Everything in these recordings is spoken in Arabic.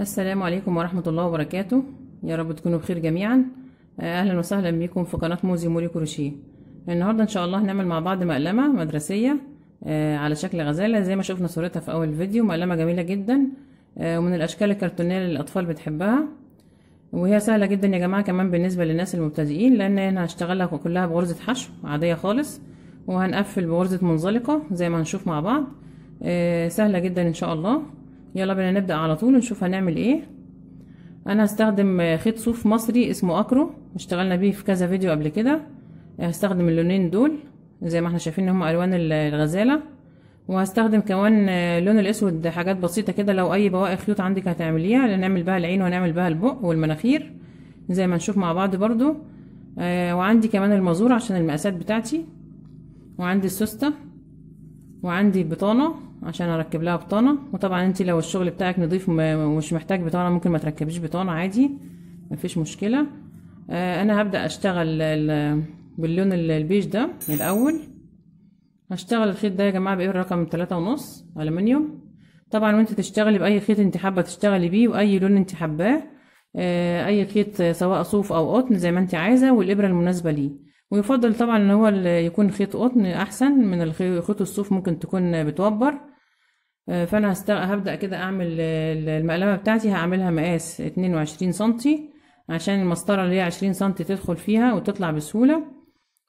السلام عليكم ورحمة الله وبركاته يا رب تكونوا بخير جميعا أهلا وسهلا بكم في قناة موزي موري كروشيه النهاردة إن شاء الله هنعمل مع بعض مقلمة مدرسية آه، على شكل غزالة زي ما شوفنا صورتها في أول فيديو مقلمة جميلة جدا آه، ومن الأشكال الكرتونية اللي الأطفال بتحبها وهي سهلة جدا يا جماعة كمان بالنسبة للناس المبتدئين لأن أنا هشتغلها كلها بغرزة حشو عادية خالص وهنقفل بغرزة منزلقة زي ما هنشوف مع بعض آه، سهلة جدا إن شاء الله يلا بينا نبدأ على طول نشوف هنعمل ايه انا هستخدم خيط صوف مصري اسمه اكرو اشتغلنا بيه في كذا فيديو قبل كده هستخدم اللونين دول زي ما احنا شايفين هم الوان الغزالة وهستخدم كمان اللون الاسود حاجات بسيطة كده لو اي بواقي خيوط عندك هتعمليها هنعمل بها العين وهنعمل بها البق والمناخير زي ما نشوف مع بعض برضو آه، وعندي كمان المازور عشان المقاسات بتاعتي وعندي السوستة وعندي البطانة عشان اركب لها بطانه وطبعا انت لو الشغل بتاعك نضيف ومش محتاج بطانه ممكن ما تركبيش بطانه عادي مفيش مشكله آه، انا هبدا اشتغل باللون البيج ده الاول هشتغل الخيط ده يا جماعه بإبرة رقم تلاتة ونص ألمنيوم طبعا وانت تشتغلي بأي خيط انت حابة تشتغلي بيه وأي لون انت حباه آه، أي خيط آه، سواء صوف أو قطن زي ما انت عايزة والإبرة المناسبة ليه ويفضل طبعا ان هو يكون خيط قطن أحسن من خيط الصوف ممكن تكون بتوبر آه، فانا هست... هبدا كده اعمل آه، المقلمه بتاعتي هعملها مقاس 22 سنتي عشان المسطره اللي هي 20 سنتي تدخل فيها وتطلع بسهوله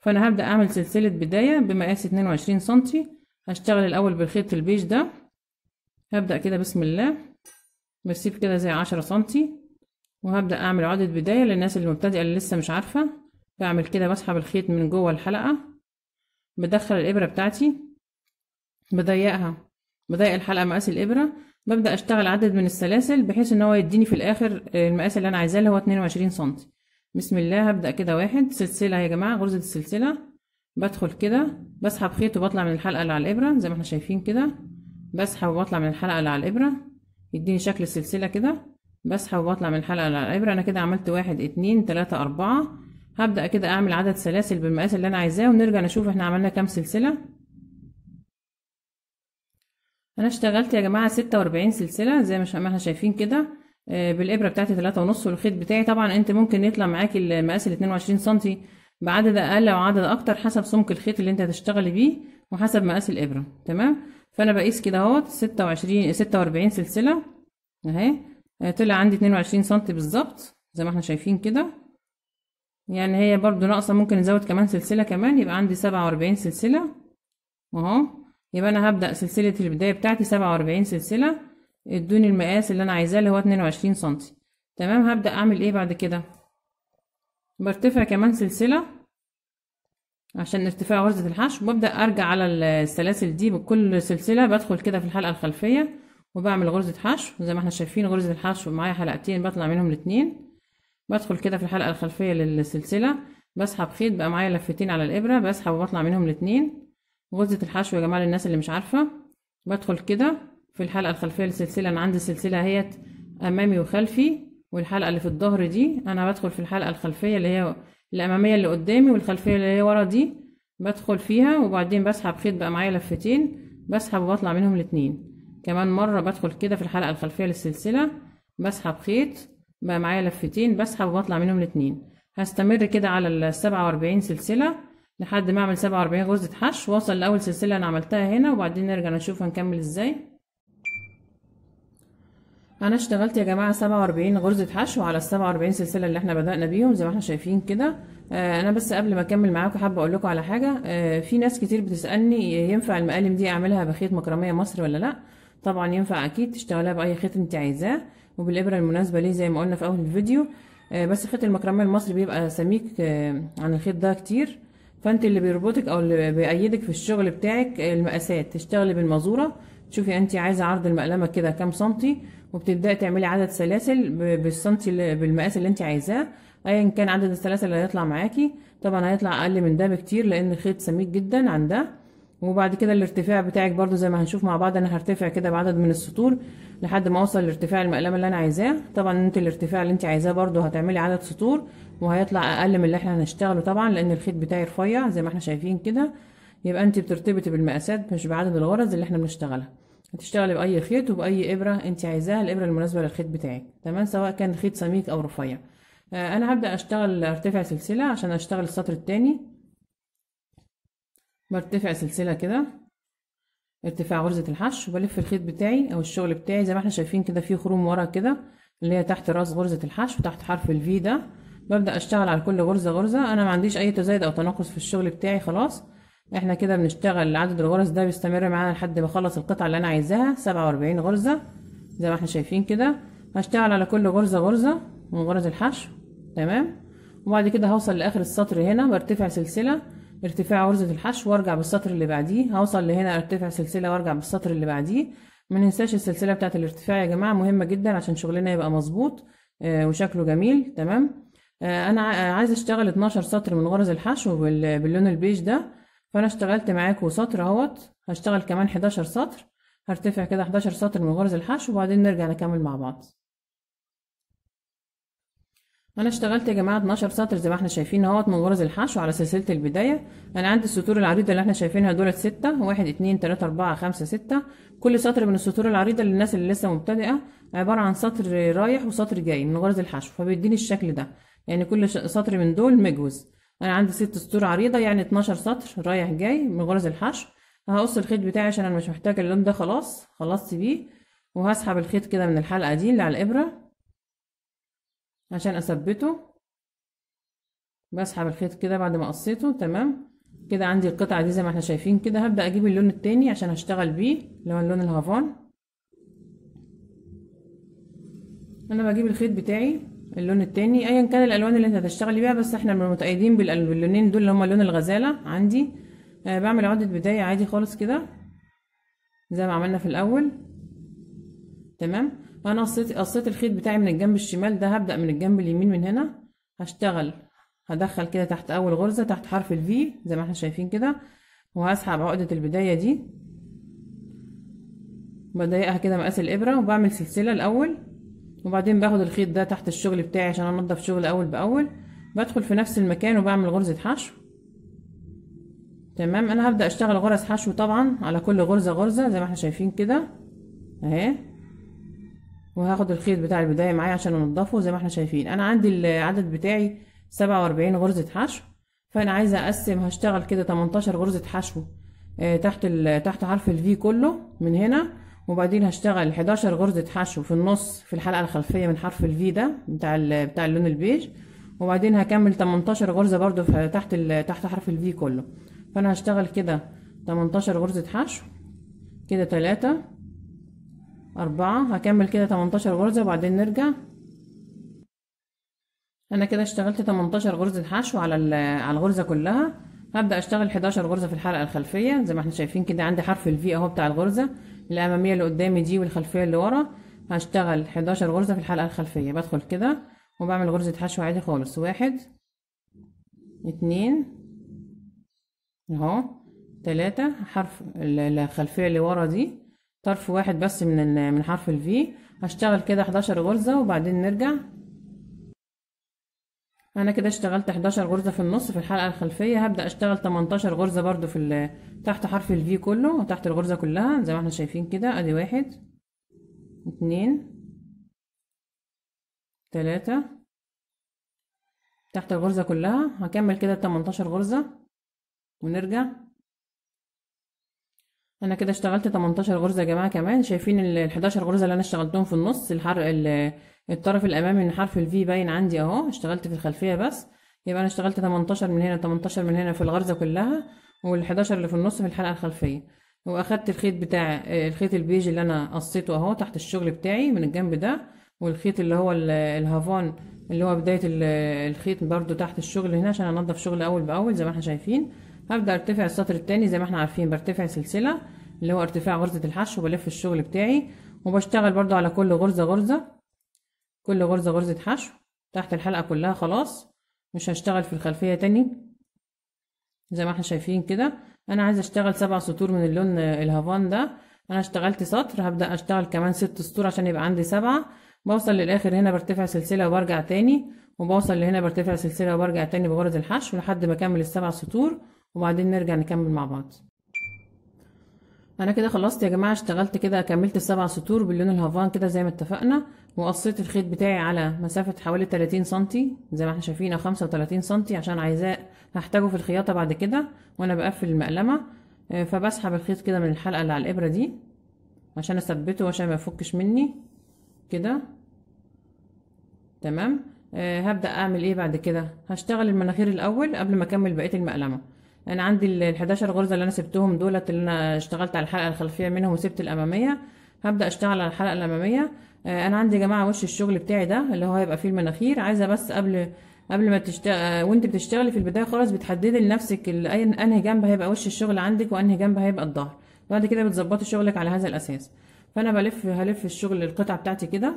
فانا هبدا اعمل سلسله بدايه بمقاس 22 سنتي هشتغل الاول بالخيط البيج ده هبدا كده بسم الله بسيب كده زي 10 سنتي وهبدا اعمل عقده بدايه للناس المبتدئه اللي لسه مش عارفه بعمل كده بسحب الخيط من جوه الحلقه بدخل الابره بتاعتي بضيقها بضيق الحلقة مقاس الإبرة ببدأ أشتغل عدد من السلاسل بحيث إن هو يديني في الآخر آه، المقاس اللي أنا عايزاه اللي هو اتنين وعشرين سنتي بسم الله هبدأ كده واحد سلسلة يا جماعة غرزة السلسلة بدخل كده بسحب خيط وبطلع من الحلقة اللي على الإبرة زي ما احنا شايفين كده بسحب وبطلع من الحلقة اللي على الإبرة يديني شكل السلسلة كده بسحب وبطلع من الحلقة اللي على الإبرة أنا كده عملت واحد اتنين تلاتة أربعة هبدأ كده أعمل عدد سلاسل بالمقاس اللي أنا عايزاه ونرجع نشوف احنا عملنا كام سلسلة انا اشتغلت يا جماعه 46 سلسله زي ما احنا شايفين كده آه، بالابره بتاعتي 3 ونص والخيط بتاعي طبعا انت ممكن يطلع معاكي المقاس ال 22 سم بعدد اقل او عدد اكتر حسب سمك الخيط اللي انت هتشتغلي بيه وحسب مقاس الابره تمام فانا بقيس كده اهوت 26 46 سلسله اهي آه، طلع عندي 22 سم بالظبط زي ما احنا شايفين كده يعني هي برضو ناقصه ممكن نزود كمان سلسله كمان يبقى عندي 47 سلسله اهو يبقى انا هبدأ سلسلة البداية بتاعتي سبعة واربعين سلسلة ادوني المقاس اللي انا عايزاه اللي هو اتنين وعشرين سنتي تمام هبدأ اعمل ايه بعد كده برتفع كمان سلسلة عشان ارتفاع غرزة الحشو وببدأ ارجع على السلاسل دي بكل سلسلة بدخل كده في الحلقة الخلفية وبعمل غرزة حشو زي ما احنا شايفين غرزة الحشو معايا حلقتين بطلع منهم الاتنين بدخل كده في الحلقة الخلفية للسلسلة بسحب خيط بقى معايا لفتين على الإبرة بسحب وبطلع منهم الاتنين غرزة الحشو يا جماعة للناس اللي مش عارفة بدخل كده في الحلقة الخلفية للسلسلة أنا عندي السلسلة اهيت أمامي وخلفي والحلقة اللي في الظهر دي أنا بدخل في الحلقة الخلفية اللي هي الأمامية اللي قدامي والخلفية اللي هي ورا دي بدخل فيها وبعدين بسحب خيط بقى معايا لفتين بسحب وبطلع منهم الاتنين كمان مرة بدخل كده في الحلقة الخلفية للسلسلة بسحب خيط بقى معايا لفتين بسحب وبطلع منهم الاتنين هستمر كده على السبعة وأربعين سلسلة لحد ما اعمل سبعة واربعين غرزة حشو واصل لاول سلسلة انا عملتها هنا وبعدين نرجع نشوف هنكمل ازاي انا اشتغلت يا جماعة سبعة واربعين غرزة حشو على السبعة واربعين سلسلة اللي احنا بدأنا بيهم زي ما احنا شايفين كده آه، انا بس قبل ما اكمل معاكم حابة اقول لكم على حاجة آه، في ناس كتير بتسألني ينفع المقالم دي اعملها بخيط مكرمية مصر ولا لا طبعا ينفع اكيد تشتغلها باي خيط انت عايزاه وبالابره المناسبه ليه زي ما قلنا في اول الفيديو آه، بس خيط المكرمية المصري بيبقى سميك عن الخيط ده كتير فانت اللي بيربطك او اللي بيأيدك في الشغل بتاعك المقاسات تشتغلي بالمزورة تشوفي انت عايزة عرض المقلمة كده كام سنتي وبتبدأي تعملي عدد سلاسل بالسنتي بالمقاس اللي انت عايزاه ايا كان عدد السلاسل اللي هيطلع معاكي طبعا هيطلع اقل من ده بكتير لان الخيط سميك جدا عن ده وبعد كده الارتفاع بتاعك برضو زي ما هنشوف مع بعض انا هرتفع كده بعدد من السطور لحد ما اوصل لارتفاع المقلمه اللي انا عايزاه طبعا انت الارتفاع اللي انت عايزاه برضو هتعملي عدد سطور وهيطلع اقل من اللي احنا هنشتغله طبعا لان الخيط بتاعي رفيع زي ما احنا شايفين كده يبقى انت بترتبطي بالمقاسات مش بعدد الغرز اللي احنا بنشتغلها هتشتغلي باي خيط وباي ابره انت عايزاها الابره المناسبه للخيط بتاعك تمام سواء كان خيط سميك او رفيع آه، انا هبدا اشتغل ارتفع سلسله عشان اشتغل السطر الثاني برتفع سلسلة كده ارتفاع غرزة الحشو وبلف الخيط بتاعي او الشغل بتاعي زي ما احنا شايفين كده في خروم ورا كده اللي هي تحت راس غرزة الحشو تحت حرف ال الفي ده ببدأ اشتغل على كل غرزة غرزة انا ما عنديش اي تزايد او تناقص في الشغل بتاعي خلاص احنا كده بنشتغل عدد الغرز ده بيستمر معانا لحد ما اخلص القطعة اللي انا عايزاها سبعة واربعين غرزة زي ما احنا شايفين كده هشتغل على كل غرزة غرزة من غرز الحشو تمام وبعد كده هوصل لاخر السطر هنا برتفع سلسلة ارتفاع غرزة الحشو وارجع بالسطر اللي بعديه هوصل لهنا ارتفع سلسلة وارجع بالسطر اللي بعديه ما ننساش السلسلة بتاعة الارتفاع يا جماعة مهمة جدا عشان شغلنا يبقى مظبوط آه، وشكله جميل تمام آه، انا عايز اشتغل 12 سطر من غرز الحشو باللون البيج ده فانا اشتغلت معاكم سطر اهوت هشتغل كمان 11 سطر هرتفع كده 11 سطر من غرز الحشو وبعدين نرجع نكمل مع بعض انا اشتغلت يا جماعه 12 سطر زي ما احنا شايفين اهوت من غرز الحشو على سلسله البدايه انا عندي السطور العريضه اللي احنا شايفينها دولت 6 1 2 3 4 5 6 كل سطر من السطور العريضه للناس اللي لسه مبتدئه عباره عن سطر رايح وسطر جاي من غرز الحشو فبيديني الشكل ده يعني كل سطر من دول مجوز انا عندي ست سطور عريضه يعني 12 سطر رايح جاي من غرز الحشو هقص الخيط بتاعي عشان انا مش محتاجه اللون ده خلاص خلصت بيه وهسحب الخيط كده من الحلقه دي اللي على الابره عشان اثبته بسحب الخيط كده بعد ما قصيته تمام كده عندي القطعه دي زي ما احنا شايفين كده هبدا اجيب اللون التاني عشان هشتغل بيه اللي هو اللون الهافان انا بجيب الخيط بتاعي اللون التاني ايا كان الالوان اللي انت هتشتغلي بيها بس احنا متأيدين باللونين دول اللي هما لون الغزاله عندي آه بعمل عقده بدايه عادي خالص كده زي ما عملنا في الاول تمام انا قصيت قصيت الخيط بتاعي من الجنب الشمال ده هبدا من الجنب اليمين من هنا هشتغل هدخل كده تحت اول غرزه تحت حرف الفي زي ما احنا شايفين كده وهسحب عقده البدايه دي بضيقها كده مقاس الابره وبعمل سلسله الاول وبعدين باخد الخيط ده تحت الشغل بتاعي عشان انضف شغل اول باول بدخل في نفس المكان وبعمل غرزه حشو تمام انا هبدا اشتغل غرز حشو طبعا على كل غرزه غرزه زي ما احنا شايفين كده اهي وهاخد الخيط بتاع البداية معايا عشان انضفه زي ما احنا شايفين انا عندي العدد بتاعي سبعة واربعين غرزة حشو فانا عايزة اقسم هشتغل كده تمنتاشر غرزة حشو آه، تحت تحت حرف الفي كله من هنا وبعدين هشتغل 11 غرزة حشو في النص في الحلقة الخلفية من حرف الفي ده بتاع بتاع اللون البيج وبعدين هكمل 18 غرزة برضو في تحت تحت حرف الفي كله فانا هشتغل كده 18 غرزة حشو كده 3 أربعة هكمل كده تمنتاشر غرزة وبعدين نرجع أنا كده اشتغلت تمنتاشر غرزة حشو على على الغرزة كلها هبدأ أشتغل حداشر غرزة في الحلقة الخلفية زي ما احنا شايفين كده عندي حرف الفي أهو بتاع الغرزة الأمامية اللي قدامي دي والخلفية اللي ورا هشتغل حداشر غرزة في الحلقة الخلفية بدخل كده وبعمل غرزة حشو عادي خالص واحد اتنين اهو تلاتة حرف الخلفية اللي ورا دي طرف واحد بس من من حرف الفي هشتغل كده 11 غرزة وبعدين نرجع انا كده اشتغلت 11 غرزة في النص في الحلقة الخلفية هبدأ اشتغل 18 غرزة برضو في تحت حرف ال الفي كله وتحت الغرزة كلها زي ما احنا شايفين كده ادي واحد اتنين تلاتة تحت الغرزة كلها هكمل كده 18 غرزة ونرجع انا كده اشتغلت 18 غرزه يا جماعه كمان شايفين ال 11 غرزه اللي انا اشتغلتهم في النص الحر الطرف الامامي من حرف الفي باين عندي اهو اشتغلت في الخلفيه بس يبقى انا اشتغلت 18 من هنا 18 من هنا في الغرزه كلها وال11 اللي في النص في الحلقه الخلفيه واخدت الخيط بتاع آه، الخيط البيج اللي انا قصيته اهو تحت الشغل بتاعي من الجنب ده والخيط اللي هو الهافان اللي هو بدايه الخيط برده تحت الشغل هنا عشان انضف شغل اول باول زي ما احنا شايفين هبدأ ارتفع السطر التاني زي ما احنا عارفين برتفع سلسلة اللي هو ارتفاع غرزة الحشو بلف الشغل بتاعي وبشتغل برضو على كل غرزة غرزة كل غرزة غرزة حشو تحت الحلقة كلها خلاص مش هشتغل في الخلفية تاني زي ما احنا شايفين كده انا عايزه اشتغل سبع سطور من اللون الهافان ده انا اشتغلت سطر هبدأ اشتغل كمان ست سطور عشان يبقى عندي سبعة بوصل للاخر هنا برتفع سلسلة وبرجع تاني وبوصل لهنا برتفع سلسلة وبرجع تاني بغرز الحشو لحد ما اكمل السبع سطور وبعدين نرجع نكمل مع بعض انا كده خلصت يا جماعه اشتغلت كده كملت السبع سطور باللون الهافان كده زي ما اتفقنا وقصيت الخيط بتاعي على مسافه حوالي 30 سنتي زي ما احنا شايفين او 35 سنتي عشان عايزاه هحتاجه في الخياطه بعد كده وانا بقفل المقلمه آه، فبسحب الخيط كده من الحلقه اللي على الابره دي عشان اثبته عشان ما يفكش مني كده تمام آه، هبدا اعمل ايه بعد كده هشتغل المناخير الاول قبل ما اكمل بقيه المقلمه انا عندي ال 11 غرزه اللي انا سبتهم دولت اللي انا اشتغلت على الحلقه الخلفيه منهم وسبت الاماميه هبدا اشتغل على الحلقه الاماميه آه، انا عندي يا جماعه وش الشغل بتاعي ده اللي هو هيبقى فيه المناخير عايزه بس قبل قبل ما تشتغل آه، وانت بتشتغلي في البدايه خالص بتحددي لنفسك انهي جنب هيبقى وش الشغل عندك وانهي جنب هيبقى الظهر بعد كده بتظبطي شغلك على هذا الاساس فانا بلف هلف الشغل القطعه بتاعتي كده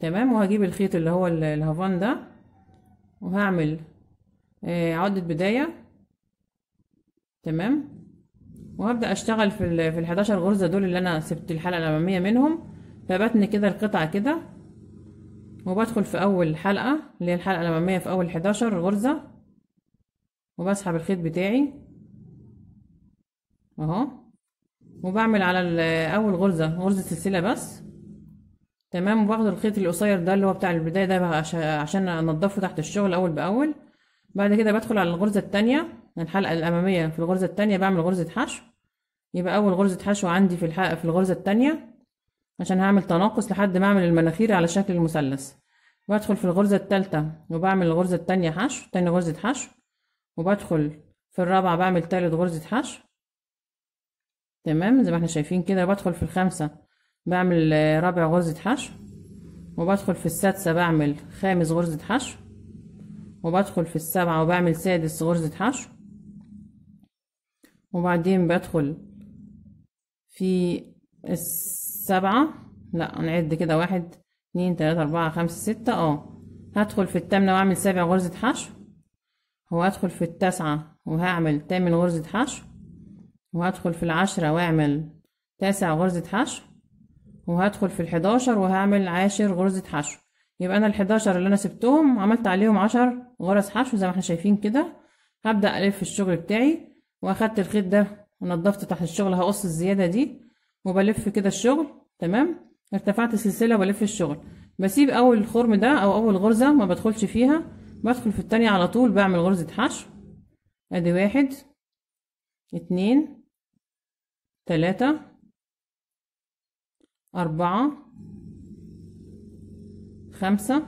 تمام وهجيب الخيط اللي هو الهافان ده وهعمل آه، عقده بدايه تمام وهبدأ أشتغل في ال في ال 11 غرزة دول اللي أنا سبت الحلقة الأمامية منهم فبتن كده القطعة كده وبدخل في أول حلقة اللي هي الحلقة الأمامية في أول 11 غرزة وبسحب الخيط بتاعي أهو وبعمل على أول غرزة غرزة سلسلة بس تمام وباخد الخيط القصير ده اللي هو بتاع البداية ده عشان أنضفه تحت الشغل أول بأول بعد كده بدخل على الغرزة التانية الحلقة الأمامية في الغرزة التانية بعمل غرزة حشو يبقى أول غرزة حشو عندي في الحلقة في الغرزة التانية عشان هعمل تناقص لحد ما أعمل المناخير على شكل المثلث بدخل في الغرزة التالتة وبعمل الغرزة التانية حشو ثاني غرزة حشو وبدخل في الرابعة بعمل تالت غرزة حشو تمام زي ما احنا شايفين كده بدخل في الخامسة بعمل آه، رابع غرزة حشو وبدخل في السادسة بعمل خامس غرزة حشو وبدخل في السابعه وبعمل سادس غرزة حشو وبعدين بدخل في السبعة لا نعد كده واحد اتنين تلاتة أربعة خمسة ستة اه هدخل في التامنة وأعمل سابع غرزة حشو وهدخل في التاسعة وهعمل تامن غرزة حشو وهدخل في العشرة وأعمل تاسع غرزة حشو وهدخل في الحداشر وهعمل عاشر غرزة حشو يبقى أنا الحداشر اللي أنا سبتهم عملت عليهم عشر غرز حشو زي ما احنا شايفين كده هبدأ ألف الشغل بتاعي واخدت الخيط ده ونضفت تحت الشغل هقص الزيادة دي وبلف كده الشغل تمام ارتفعت السلسلة بلف الشغل بسيب اول خرم ده او اول غرزة ما بدخلش فيها بدخل في التانية على طول بعمل غرزة حشو ادي واحد اتنين تلاتة أربعة خمسة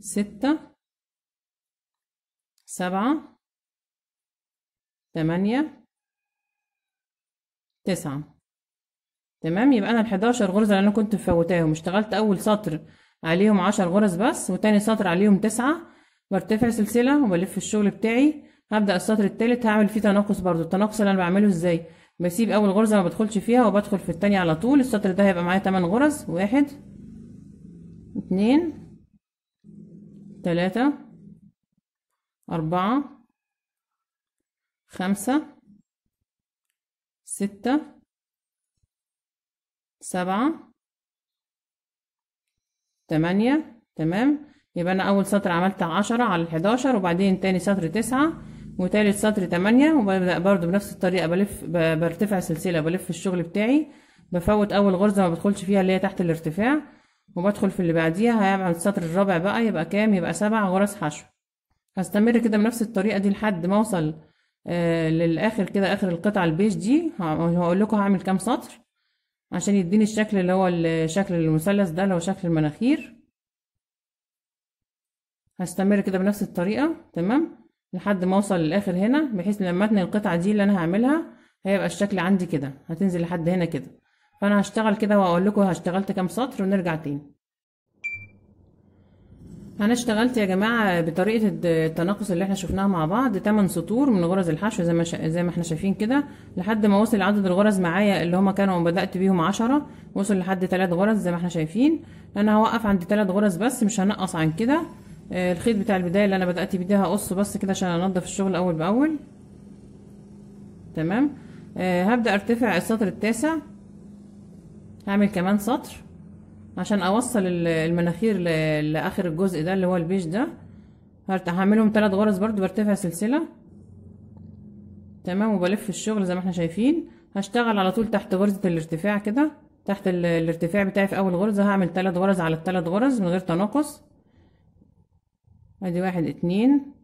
ستة سبعة تمانية تسعة تمام يبقى أنا الحداشر غرزة اللي أنا كنت مفوتاهم اشتغلت أول سطر عليهم عشر غرز بس وتاني سطر عليهم تسعة برتفع سلسلة وبلف الشغل بتاعي هبدأ السطر التالت هعمل فيه تناقص برضو التناقص اللي أنا بعمله ازاي بسيب أول غرزة ما بدخلش فيها وبدخل في التانية على طول السطر ده هيبقى معايا تمن غرز واحد اتنين تلاتة أربعة خمسة ستة سبعة تمانية تمام يبقى أنا أول سطر عملت عشرة على الحداشر وبعدين تاني سطر تسعة وتالت سطر تمانية وببدأ برضو بنفس الطريقة بلف برتفع سلسلة بلف الشغل بتاعي بفوت أول غرزة ما بدخلش فيها اللي هي تحت الارتفاع وبدخل في اللي بعديها هعمل السطر الرابع بقى يبقى كام يبقى سبع غرز حشو هستمر كده بنفس الطريقة دي لحد ما أوصل آه، للاخر كده اخر القطعه البيج دي هقول لكم هعمل كام سطر عشان يديني الشكل اللي هو شكل المثلث ده اللي هو شكل المناخير هستمر كده بنفس الطريقه تمام لحد ما اوصل للاخر هنا بحيث لما اتني القطعه دي اللي انا هعملها هيبقى الشكل عندي كده هتنزل لحد هنا كده فانا هشتغل كده واقول لكم هشتغلت كام سطر ونرجع تاني انا اشتغلت يا جماعه بطريقه التناقص اللي احنا شفناها مع بعض 8 سطور من غرز الحشو زي ما شا... زي ما احنا شايفين كده لحد ما وصل عدد الغرز معايا اللي هما كانوا بدات بيهم 10 وصل لحد 3 غرز زي ما احنا شايفين انا هوقف عند 3 غرز بس مش هنقص عن كده آه، الخيط بتاع البدايه اللي انا بدات بيه ده هقصه بس كده عشان انضف الشغل اول باول تمام آه، هبدا ارتفع السطر التاسع هعمل كمان سطر عشان اوصل المناخير لاخر الجزء ده اللي هو البيج ده هعملهم ثلاث غرز برضو برتفع سلسله تمام وبلف الشغل زي ما احنا شايفين هشتغل على طول تحت غرزه الارتفاع كده تحت الارتفاع بتاعي في اول غرزه هعمل ثلاث غرز على الثلاث غرز من غير تناقص ادي واحد اتنين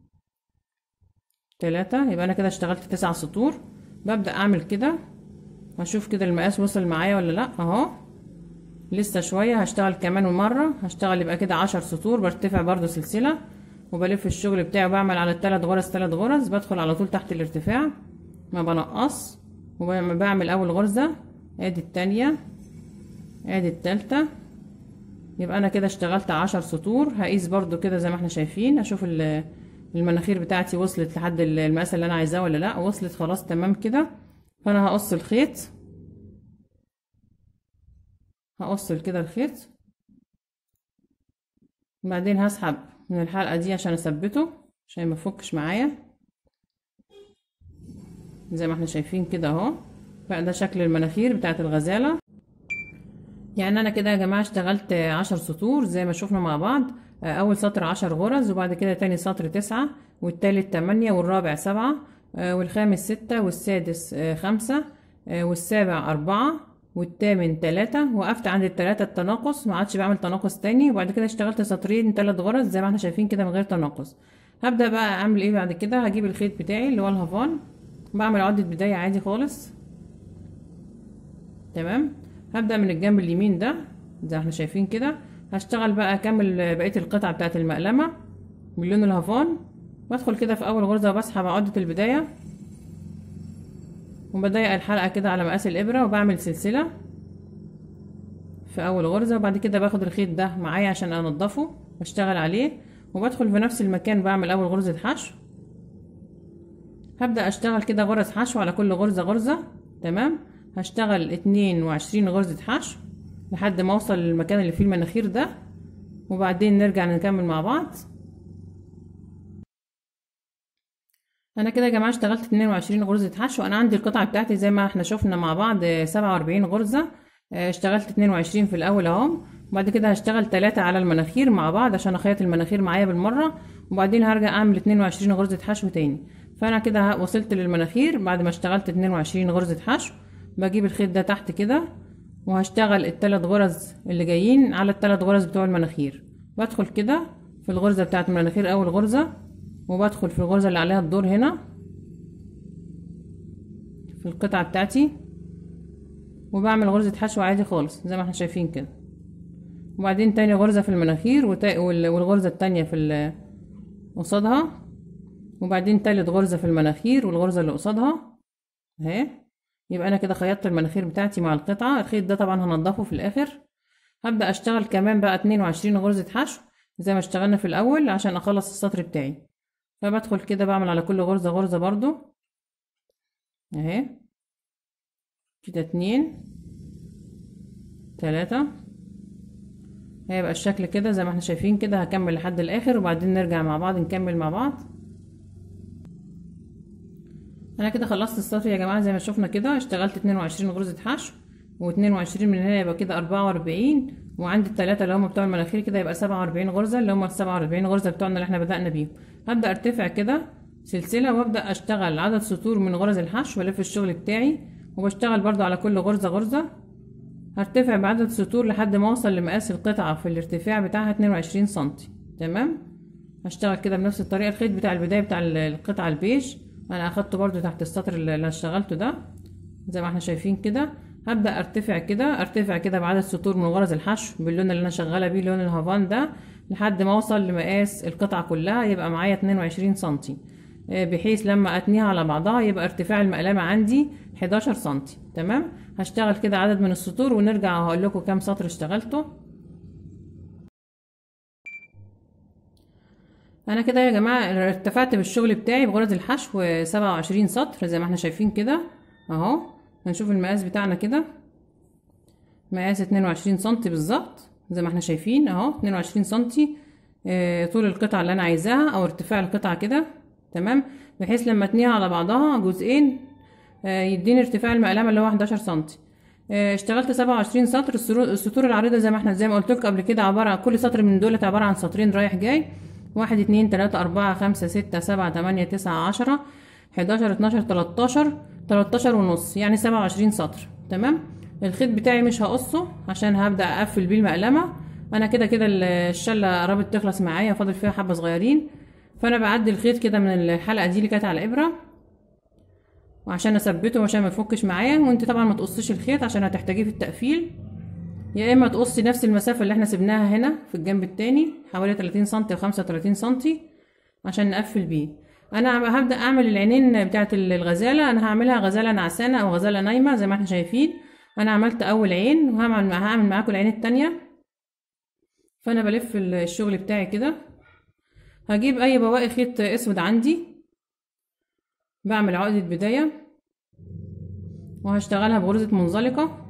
تلاتة يبقى انا كده اشتغلت تسع سطور ببدأ اعمل كده هشوف كده المقاس وصل معايا ولا لا اهو لسه شوية هشتغل كمان مرة هشتغل يبقى كده عشر سطور برتفع برضو سلسلة وبلف الشغل بتاعي وبعمل على التلات غرز تلات غرز بدخل على طول تحت الارتفاع ما بنقص وبعمل اول غرزة ادي التانية ادي التالتة يبقى انا كده اشتغلت عشر سطور هقيس برضو كده زي ما احنا شايفين اشوف المناخير بتاعتي وصلت لحد المقاس اللي انا عايزاه ولا لا وصلت خلاص تمام كده فانا هقص الخيط هقص كده الخيط بعدين هسحب من الحلقة دي عشان اثبته عشان ما يفكش معايا زي ما احنا شايفين كده اهو بقى ده شكل المناخير بتاعة الغزالة يعني انا كده يا جماعة اشتغلت عشر سطور زي ما شفنا مع بعض اول سطر عشر غرز وبعد كده تاني سطر تسعة والتالت تمانية والرابع سبعة والخامس ستة والسادس خمسة والسابع أربعة والتامن تلاتة وقفت عند التلاتة التناقص ما عادش بعمل تناقص تاني وبعد كده اشتغلت سطرين تلات غرز زي ما احنا شايفين كده من غير تناقص هبدأ بقى اعمل ايه بعد كده هجيب الخيط بتاعي اللي هو الهافان بعمل عدة بداية عادي خالص تمام هبدأ من الجنب اليمين ده زي ما احنا شايفين كده هشتغل بقى اكمل بقية القطعة بتاعت المقلمة باللون الهافان وادخل كده في اول غرزة بسحب عدة البداية وبضيق الحلقة كده على مقاس الإبرة وبعمل سلسلة في أول غرزة وبعد كده باخد الخيط ده معايا عشان أنضفه واشتغل عليه وبدخل في نفس المكان بعمل أول غرزة حشو هبدأ أشتغل كده غرز حشو على كل غرزة غرزة تمام هشتغل اتنين وعشرين غرزة حشو لحد ما أوصل للمكان اللي فيه المناخير ده وبعدين نرجع نكمل مع بعض انا كده يا جماعه اشتغلت 22 غرزه حشو انا عندي القطعه بتاعتي زي ما احنا شفنا مع بعض 47 آه، غرزه آه، اشتغلت 22 في الاول اهو وبعد كده هشتغل 3 على المناخير مع بعض عشان اخيط المناخير معايا بالمره وبعدين هرجع اعمل 22 غرزه حشو تاني فانا كده وصلت للمناخير بعد ما اشتغلت 22 غرزه حشو بجيب الخيط ده تحت كده وهشتغل الثلاث غرز اللي جايين على الثلاث غرز بتوع المناخير بدخل كده في الغرزه بتاعت المناخير اول غرزه وبدخل في الغرزة اللي عليها الدور هنا في القطعة بتاعتي وبعمل غرزة حشو عادي خالص زي ما احنا شايفين كده وبعدين تاني غرزة في المناخير والغرزة التانية في قصادها وبعدين تالت غرزة في المناخير والغرزة اللي قصادها اهي يبقى انا كده خيطت المناخير بتاعتي مع القطعة الخيط ده طبعا هنضفه في الاخر هبدأ اشتغل كمان بقى اتنين وعشرين غرزة حشو زي ما اشتغلنا في الاول عشان اخلص السطر بتاعي فبدخل كده بعمل على كل غرزة غرزة برضو اهي كده اتنين تلاتة هيبقى الشكل كده زي ما احنا شايفين كده هكمل لحد الاخر وبعدين نرجع مع بعض نكمل مع بعض انا كده خلصت السطر يا جماعة زي ما شفنا كده اشتغلت اتنين وعشرين غرزة حشو واتنين وعشرين من هنا يبقى كده اربعة واربعين وعند التلاتة اللي هما بتوع المناخير كده يبقى سبعة واربعين غرزة اللي هما السبعة واربعين غرزة بتوعنا اللي احنا بدأنا بيهم هبدأ ارتفع كده سلسلة وابدأ اشتغل عدد سطور من غرز الحشو والف الشغل بتاعي وبشتغل برضو على كل غرزة غرزة هرتفع بعدد سطور لحد ما اوصل لمقاس القطعة في الارتفاع بتاعها 22 سنتي تمام هشتغل كده بنفس الطريقة الخيط بتاع البداية بتاع القطعة البيج انا اخدته برضو تحت السطر اللي اشتغلته ده زي ما احنا شايفين كده هبدأ ارتفع كده ارتفع كده بعدد سطور من غرز الحشو باللون اللي انا شغالة بيه لون الهافان ده لحد ما اوصل لمقاس القطعة كلها يبقى معايا 22 سنتي آه، بحيث لما اتنيها على بعضها يبقى ارتفاع المقلمة عندي 11 سنتي تمام هشتغل كده عدد من السطور ونرجع هقولكوا لكم كام سطر اشتغلته انا كده يا جماعة ارتفعت بالشغل بتاعي بغرض الحشو 27 سطر زي ما احنا شايفين كده اهو هنشوف المقاس بتاعنا كده مقاس 22 سنتي بالظبط زي ما احنا شايفين اهو 22 سنتي آه، طول القطعة اللي انا عايزاها او ارتفاع القطعة كده تمام بحيث لما اتنيها على بعضها جزئين آه، يديني ارتفاع المقلمة اللي هو 11 سنتي آه، اشتغلت 27 سطر السطور العريضة زي ما احنا زي ما قلتلك قبل كده عبارة عن كل سطر من دولت عبارة عن سطرين رايح جاي واحد اتنين تلاتة أربعة خمسة ستة سبعة تمانية تسعة عشرة حداشر اتناشر تلاتاشر تلاتاشر ونص يعني سبعة وعشرين سطر تمام الخيط بتاعي مش هقصه عشان هبدا اقفل بيه المقلمه انا كده كده الشله قربت تخلص معايا فاضل فيها حبه صغيرين فانا بعدي الخيط كده من الحلقه دي اللي كانت على الابره وعشان اثبته وعشان ما يفكش معايا وانت طبعا ما تقصيش الخيط عشان هتحتاجيه في التقفيل يا اما تقصي نفس المسافه اللي احنا سبناها هنا في الجنب التاني حوالي 30 سم او 35 سم عشان نقفل بيه انا هبدا اعمل العينين بتاعه الغزاله انا هعملها غزاله نعسانه او غزاله نايمه زي ما احنا شايفين انا عملت اول عين وهعمل هعمل معاكم العين التانية فانا بلف الشغل بتاعي كده هجيب اي بواقي خيط اسود عندي بعمل عقدة بداية وهشتغلها بغرزة منزلقة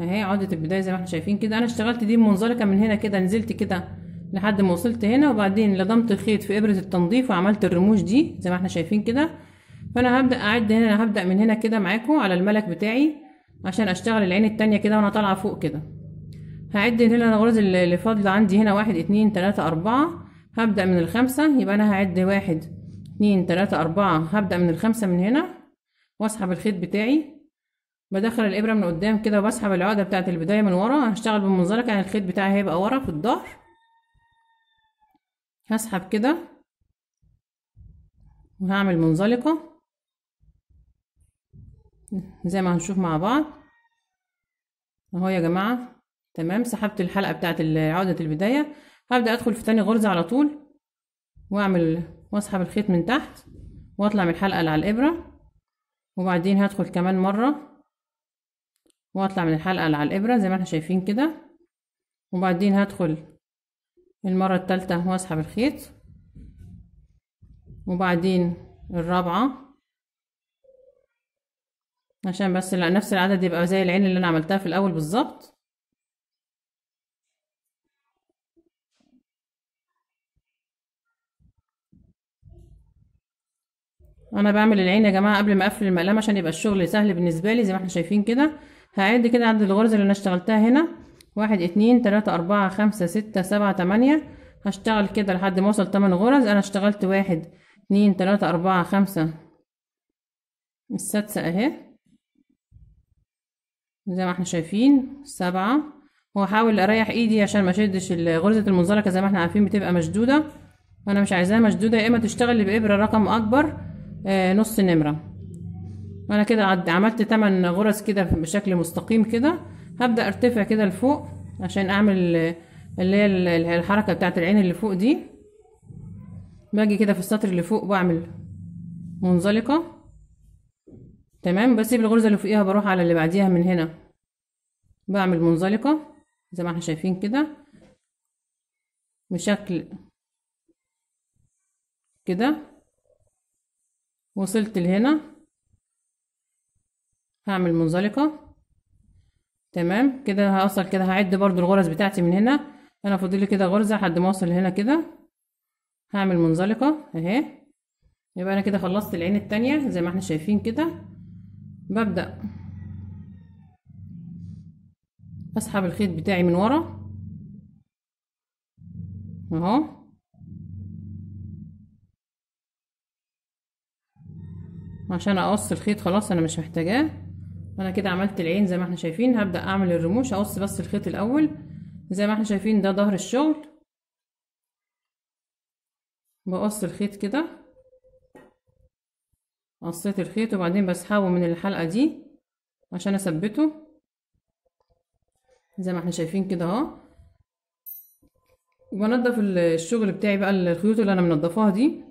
اهي عقدة البداية زي ما احنا شايفين كده انا اشتغلت دي منزلقة من هنا كده نزلت كده لحد ما وصلت هنا وبعدين لضمت الخيط في ابرة التنظيف وعملت الرموش دي زي ما احنا شايفين كده فانا هبدأ اعد هنا هبدأ من هنا كده معاكم على الملك بتاعي عشان اشتغل العين التانية كده وانا طالعة فوق كده هعد هنا الغرز اللي فاضلة عندي هنا واحد اتنين تلاتة اربعة هبدأ من الخمسة يبقى انا هعد واحد اتنين تلاتة اربعة هبدأ من الخمسة من هنا واسحب الخيط بتاعي بدخل الابرة من قدام كده وبسحب العقدة بتاعة البداية من ورا هشتغل بالمنزلق يعني الخيط بتاعي هيبقى ورا في الظهر هسحب كده وهعمل منزلقة زي ما هنشوف مع بعض اهو يا جماعه تمام سحبت الحلقه بتاعه عقده البدايه هبدا ادخل في تاني غرزه على طول واعمل واسحب الخيط من تحت واطلع من الحلقه اللي على الابره وبعدين هدخل كمان مره واطلع من الحلقه اللي على الابره زي ما احنا شايفين كده وبعدين هدخل المره الثالثه واسحب الخيط وبعدين الرابعه عشان بس لا نفس العدد يبقى زي العين اللي انا عملتها في الاول بالظبط انا بعمل العين يا جماعه قبل ما اقفل المقلم عشان يبقى الشغل سهل بالنسبه لي زي ما احنا شايفين كده هعد كده عدد الغرز اللي انا اشتغلتها هنا واحد اتنين تلاته اربعه خمسه سته سبعه تمانيه هشتغل كده لحد ما اوصل تمن غرز انا اشتغلت واحد اتنين تلاته اربعه خمسه السادسه اهي زي ما احنا شايفين سبعة وهحاول اريح ايدي عشان ما اشدش غرزة المنزلقة زي ما احنا عارفين بتبقى مشدودة وانا مش عايزاها مشدودة يا اما تشتغل بابرة رقم اكبر آه نص نمرة وانا كده عملت تمن غرز كده بشكل مستقيم كده هبدأ ارتفع كده لفوق عشان اعمل آه، اللي هي الحركة بتاعت العين اللي فوق دي باجي كده في السطر اللي فوق بعمل منزلقة تمام بسيب الغرزة اللي فوقيها بروح على اللي بعديها من هنا بعمل منزلقة زي ما احنا شايفين كده بشكل كده وصلت لهنا هعمل منزلقة تمام كده هوصل كده هعد برضو الغرز بتاعتي من هنا انا فاضل كده غرزة لحد ما اوصل هنا كده هعمل منزلقة اهي يبقى انا كده خلصت العين التانية زي ما احنا شايفين كده ببدأ اسحب الخيط بتاعي من ورا اهو عشان اقص الخيط خلاص انا مش محتاجاه انا كده عملت العين زي ما احنا شايفين هبدأ اعمل الرموش اقص بس الخيط الاول زي ما احنا شايفين ده ظهر الشغل بقص الخيط كده قصيت الخيط وبعدين بسحبه من الحلقة دي عشان اثبته زي ما احنا شايفين كده اهو وبنضف الشغل بتاعي بقى الخيوط اللي انا منضفاها دي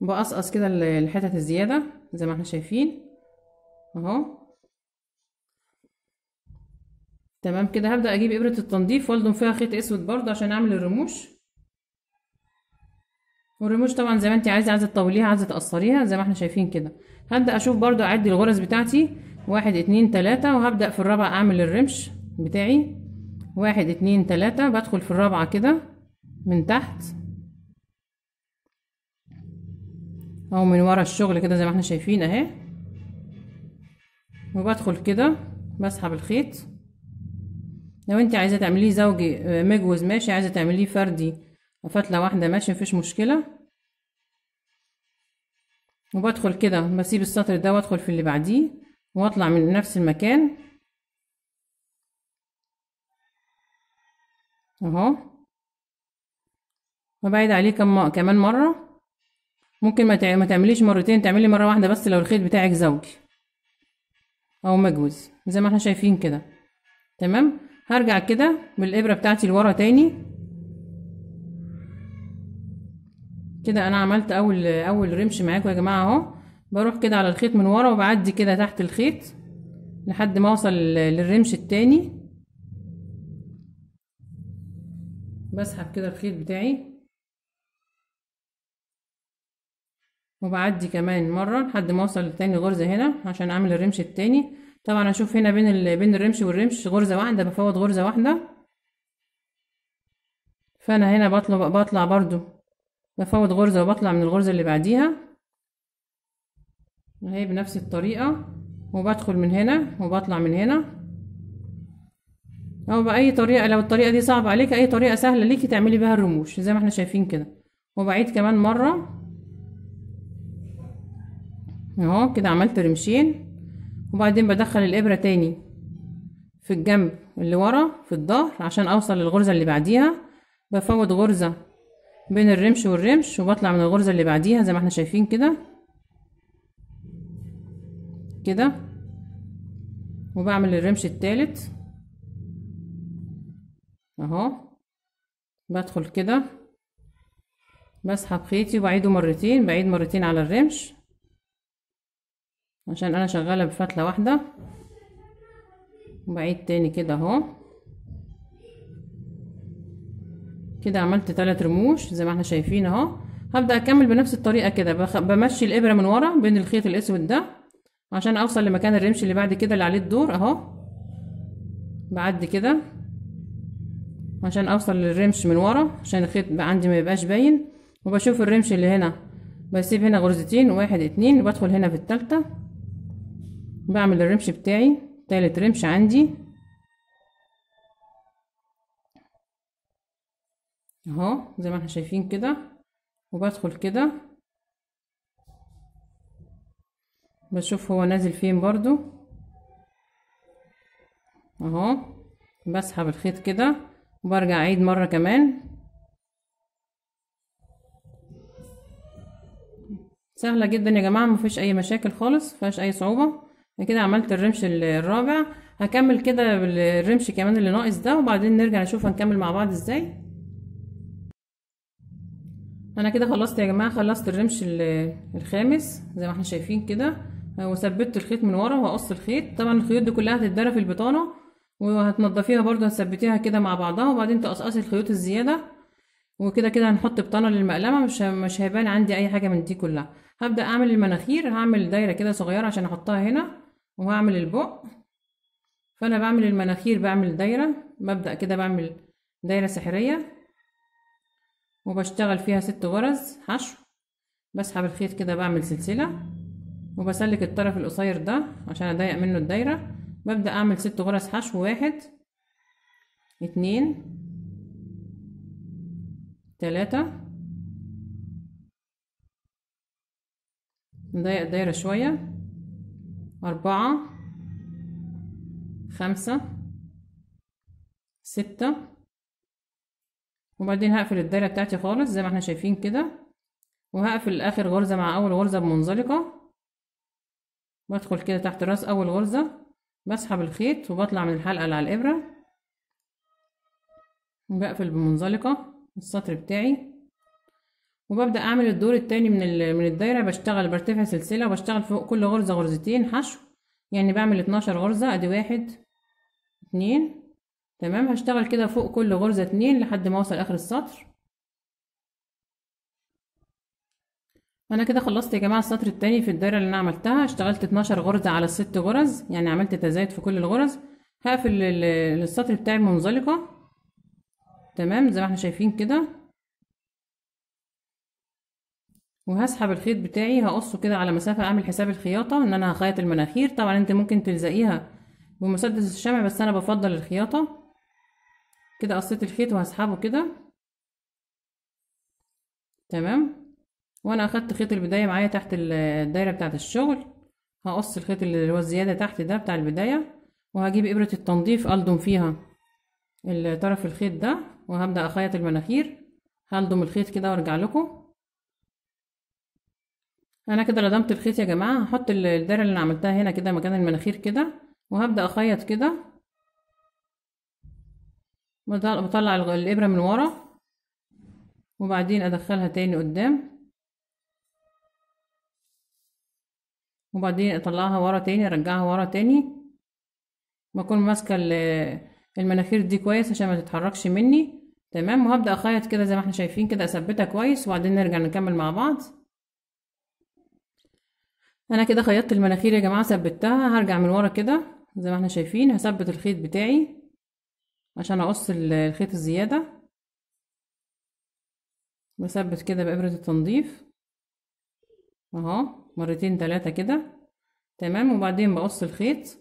بقصقص كده الحتت الزيادة زي ما احنا شايفين اهو تمام كده هبدأ اجيب ابرة التنظيف والضم فيها خيط اسود برضه عشان اعمل الرموش والريموش طبعا زي ما انت عايزه عايزه تطوليها عايزه تقصريها زي ما احنا شايفين كده هبدا اشوف برضو اعد الغرز بتاعتي واحد اتنين تلاتة وهبدا في الرابعه اعمل الرمش بتاعي واحد اتنين تلاتة بدخل في الرابعه كده من تحت او من ورا الشغل كده زي ما احنا شايفين اهي وبدخل كده بسحب الخيط لو انت عايزه تعمليه زوجي آه، مجوز ماشي عايزه تعمليه فردي وفتلة واحدة ماشي مفيش مشكلة وبدخل كده بسيب السطر ده وادخل في اللي بعديه واطلع من نفس المكان اهو وبعد عليه كم كمان مرة ممكن ما تعمليش مرتين تعملي مرة واحدة بس لو الخيط بتاعك زوجي او مجوز زي ما احنا شايفين كده تمام هرجع كده بالابرة بتاعتي لورا تاني كده انا عملت اول اول رمش معاكم يا جماعه اهو بروح كده على الخيط من ورا وبعدي كده تحت الخيط لحد ما اوصل للرمش التاني بسحب كده الخيط بتاعي وبعدي كمان مره لحد ما اوصل لتاني غرزه هنا عشان اعمل الرمش التاني طبعا اشوف هنا بين بين الرمش والرمش غرزه واحده بفوت غرزه واحده فانا هنا بطلع بطلع برضو بفوت غرزة وبطلع من الغرزة اللي بعديها اهي بنفس الطريقة وبدخل من هنا وبطلع من هنا او بأي طريقة لو الطريقة دي صعبة عليك اي طريقة سهلة ليكي تعملي بيها الرموش زي ما احنا شايفين كده وبعيد كمان مرة اهو كده عملت رمشين وبعدين بدخل الابرة تاني في الجنب اللي ورا في الظهر عشان اوصل للغرزة اللي بعديها بفوت غرزة بين الرمش والرمش وبطلع من الغرزة اللي بعديها زي ما احنا شايفين كده كده وبعمل الرمش التالت اهو بدخل كده بسحب خيطي وبعيده مرتين بعيد مرتين على الرمش عشان انا شغالة بفتلة واحدة وبعيد تاني كده اهو كده عملت ثلاث رموش زي ما احنا شايفين اهو هبدا اكمل بنفس الطريقه كده بمشي الابره من ورا بين الخيط الاسود ده عشان اوصل لمكان الرمش اللي بعد كده اللي عليه الدور اهو بعدي كده عشان اوصل للرمش من ورا عشان الخيط عندي ما يبقاش باين وبشوف الرمش اللي هنا بسيب هنا غرزتين واحد اتنين وبدخل هنا في التالتة بعمل الرمش بتاعي تالت رمش عندي اهو زي ما احنا شايفين كده وبدخل كده بشوف هو نازل فين برضو اهو بسحب الخيط كده وبرجع اعيد مرة كمان سهلة جدا يا جماعة مفيش اي مشاكل خالص مفيهاش اي صعوبة كده عملت الرمش الرابع هكمل كده بالرمش كمان اللي ناقص ده وبعدين نرجع نشوف هنكمل مع بعض ازاي انا كده خلصت يا جماعه خلصت الرمش الخامس زي ما احنا شايفين كده وثبت الخيط من ورا وهقص الخيط طبعا الخيوط دي كلها هتتدرى في البطانه وهتنضفيها برضو هتثبتيها كده مع بعضها وبعدين تقصقصي الخيوط الزياده وكده كده هنحط بطانه للمقلمه مش مش هيبان عندي اي حاجه من دي كلها هبدا اعمل المناخير هعمل دايره كده صغيره عشان احطها هنا وهعمل البق فانا بعمل المناخير بعمل دايره ببدا كده بعمل دايره سحريه وبشتغل فيها ست غرز حشو بسحب الخيط كده بعمل سلسلة وبسلك الطرف القصير ده عشان اضيق منه الدايرة ببدأ اعمل ست غرز حشو واحد اتنين تلاتة نضيق الدايرة شوية أربعة خمسة ستة وبعدين هقفل الدايرة بتاعتي خالص زي ما احنا شايفين كده وهقفل اخر غرزة مع اول غرزة بمنزلقة بدخل كده تحت راس اول غرزة بسحب الخيط وبطلع من الحلقة اللي على الابرة وبقفل بمنزلقة السطر بتاعي وببدأ أعمل الدور التاني من من الدايرة بشتغل برتفع سلسلة وبشتغل فوق كل غرزة غرزتين حشو يعني بعمل اتناشر غرزة أدي واحد اتنين تمام هشتغل كده فوق كل غرزة اتنين لحد ما اوصل اخر السطر انا كده خلصت يا جماعة السطر التاني في الدايرة اللي انا عملتها اشتغلت 12 غرزة على الست غرز يعني عملت تزايد في كل الغرز هقفل السطر بتاعي المنزلقة تمام زي ما احنا شايفين كده وهسحب الخيط بتاعي هقصه كده على مسافة اعمل حساب الخياطة ان انا هخيط المناخير طبعا انت ممكن تلزقيها بمسدس الشمع بس انا بفضل الخياطة كده قصيت الخيط وهسحبه كده تمام وانا اخدت خيط البدايه معايا تحت الدايره بتاعه الشغل هقص الخيط اللي هو الزياده تحت ده بتاع البدايه وهجيب ابره التنظيف الضم فيها طرف الخيط ده وهبدا اخيط المناخير هلضم الخيط كده وارجع لكم انا كده لضمت الخيط يا جماعه هحط الدايره اللي انا عملتها هنا كده مكان المناخير كده وهبدا اخيط كده بطلع الابرة من ورا وبعدين ادخلها تاني قدام وبعدين اطلعها ورا تاني ارجعها ورا تاني بكون ماسكة المناخير دي كويس عشان ما تتحركش مني تمام وهبدأ اخيط كده زي ما احنا شايفين كده اثبتها كويس وبعدين نرجع نكمل مع بعض انا كده خيطت المناخير يا جماعة ثبتها هرجع من ورا كده زي ما احنا شايفين هثبت الخيط بتاعي عشان اقص الخيط الزيادة بثبت كده بإبرة التنظيف اهو مرتين تلاتة كده تمام وبعدين بقص الخيط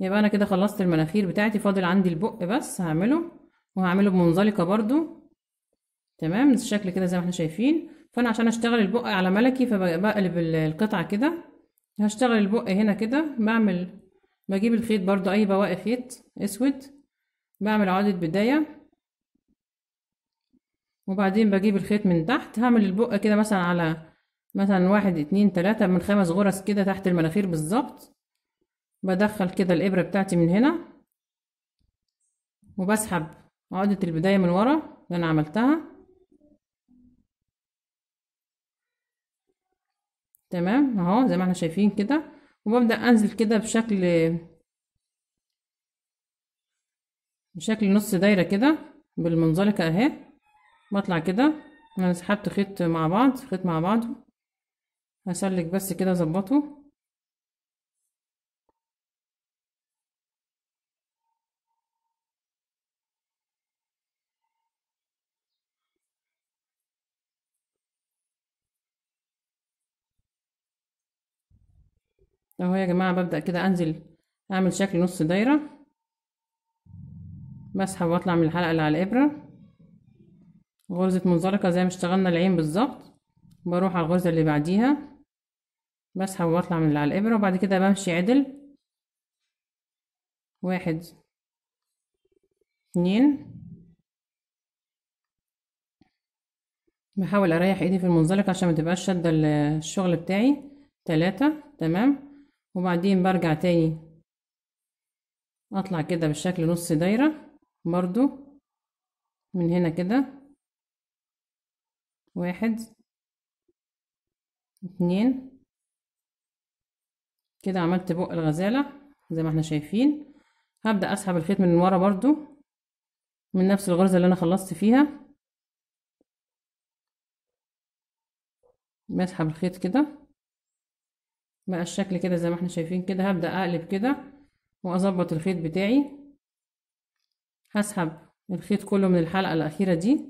يبقى انا كده خلصت المناخير بتاعتي فاضل عندي البق بس هعمله وهعمله بمنزلقة برضو تمام الشكل كده زي ما احنا شايفين فانا عشان اشتغل البق على ملكي فبقلب القطعة كده هشتغل البق هنا كده بعمل بجيب الخيط برضو اي بواقي خيط اسود بعمل عقدة بداية وبعدين بجيب الخيط من تحت هعمل البقة كده مثلا على مثلا واحد اتنين تلاتة من خمس غرز كده تحت المناخير بالظبط بدخل كده الإبرة بتاعتي من هنا وبسحب عقدة البداية من ورا اللي أنا عملتها تمام اهو زي ما احنا شايفين كده وببدأ أنزل كده بشكل بشكل نص دايرة كده بالمنزلقة اهي بطلع كده انا سحبت خيط مع بعض خيط مع بعض هسلك بس كده اظبطه اهو يا جماعة ببدأ كده انزل اعمل شكل نص دايرة بسحب واطلع من الحلقة اللي على الإبرة غرزة منزلقة زي ما اشتغلنا العين بالظبط بروح على الغرزة اللي بعديها بسحب واطلع من اللي على الإبرة وبعد كده بمشي عدل واحد اتنين بحاول اريح ايدي في المنزلقة عشان ما تبقاش شاده الشغل بتاعي تلاتة تمام وبعدين برجع تاني اطلع كده بالشكل نص دايره برضو من هنا كده واحد اتنين كده عملت بق الغزالة زي ما احنا شايفين هبدأ اسحب الخيط من ورا برضو من نفس الغرزة اللي انا خلصت فيها بسحب الخيط كده بقى الشكل كده زي ما احنا شايفين كده هبدأ اقلب كده واظبط الخيط بتاعي هسحب الخيط كله من الحلقة الأخيرة دي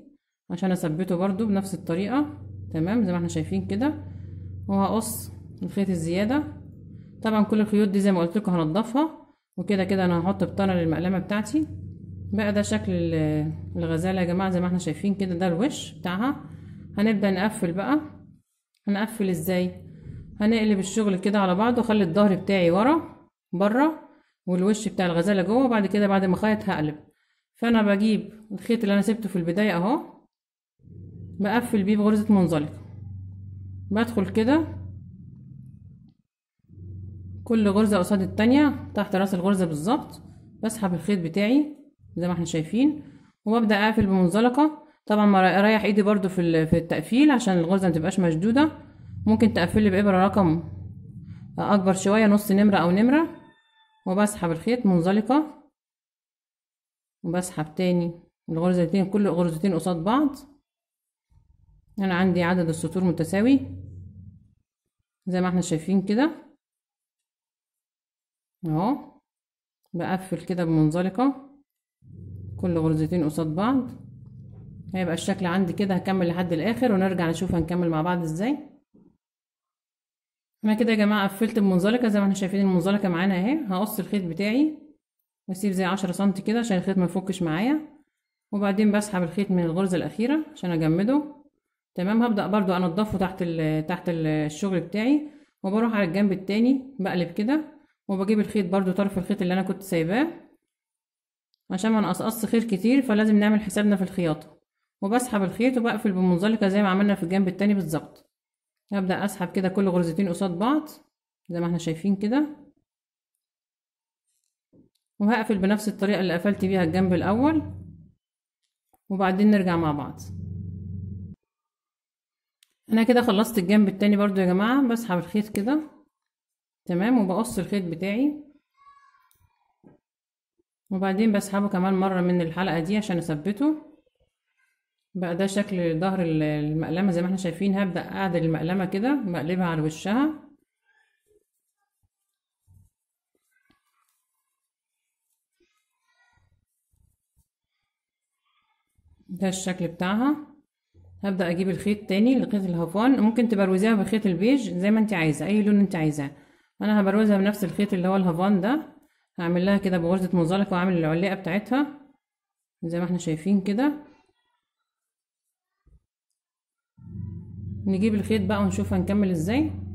عشان أثبته برضو بنفس الطريقة تمام زي ما احنا شايفين كده وهقص الخيط الزيادة طبعا كل الخيوط دي زي ما قلت لكم هنضفها وكده كده انا هحط بطانة للمقلمة بتاعتي بقى ده شكل الغزالة يا جماعة زي ما احنا شايفين كده ده الوش بتاعها هنبدأ نقفل بقى هنقفل ازاي هنقلب الشغل كده على بعضه واخلي الظهر بتاعي ورا بره والوش بتاع الغزالة جوه وبعد كده بعد ما اخيط هقلب فانا بجيب الخيط اللي انا سبته في البداية اهو بقفل بيه بغرزة منزلقة بدخل كده كل غرزة قصاد التانية تحت راس الغرزة بالظبط بسحب الخيط بتاعي زي ما احنا شايفين وببدأ اقفل بمنزلقة طبعا اريح ايدي برضو في في التقفيل عشان الغرزة متبقاش مشدودة ممكن تقفلي بإبرة رقم اكبر شوية نص نمرة او نمرة وبسحب الخيط منزلقة وبسحب تاني الغرزتين كل غرزتين قصاد بعض انا عندي عدد السطور متساوي زي ما احنا شايفين كده اهو بقفل كده بمنزلقة كل غرزتين قصاد بعض هيبقى الشكل عندي كده هكمل لحد الاخر ونرجع نشوف هنكمل مع بعض ازاي انا كده يا جماعه قفلت المنزلقه زي ما احنا شايفين المنزلقه معانا اهي هقص الخيط بتاعي بسيب زي عشرة سم كده عشان الخيط ما يفكش معايا وبعدين بسحب الخيط من الغرزة الأخيرة عشان أجمده تمام هبدأ برضو أنضفه تحت ال تحت الشغل بتاعي وبروح على الجنب التاني بقلب كده وبجيب الخيط برضو طرف الخيط اللي أنا كنت سايباه عشان ما نقصقص خيط كتير فلازم نعمل حسابنا في الخياطة وبسحب الخيط وبقفل بمنزلقة زي ما عملنا في الجنب التاني بالظبط هبدأ أسحب كده كل غرزتين قصاد بعض زي ما احنا شايفين كده وهقفل بنفس الطريقة اللي قفلت بيها الجنب الأول وبعدين نرجع مع بعض أنا كده خلصت الجنب التاني برضو يا جماعة بسحب الخيط كده تمام وبقص الخيط بتاعي وبعدين بسحبه كمان مرة من الحلقة دي عشان أثبته بقى ده شكل ظهر المقلمة زي ما احنا شايفين هبدأ أعدل المقلمة كده بقلبها على وشها ده الشكل بتاعها هبدأ أجيب الخيط تاني لخيط الهافان ممكن تبروزيها بخيط البيج زي ما انت عايزة أي لون انت عايزاه أنا هبروزها بنفس الخيط اللي هو الهافان ده هعمل لها كده بغرزة منزلقة وأعمل العلاقة بتاعتها زي ما احنا شايفين كده نجيب الخيط بقى ونشوف هنكمل ازاي